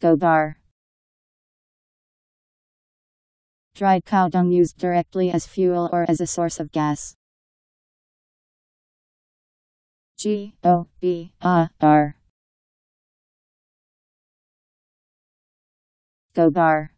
Gobar Dried cow dung used directly as fuel or as a source of gas. G O B A R Gobar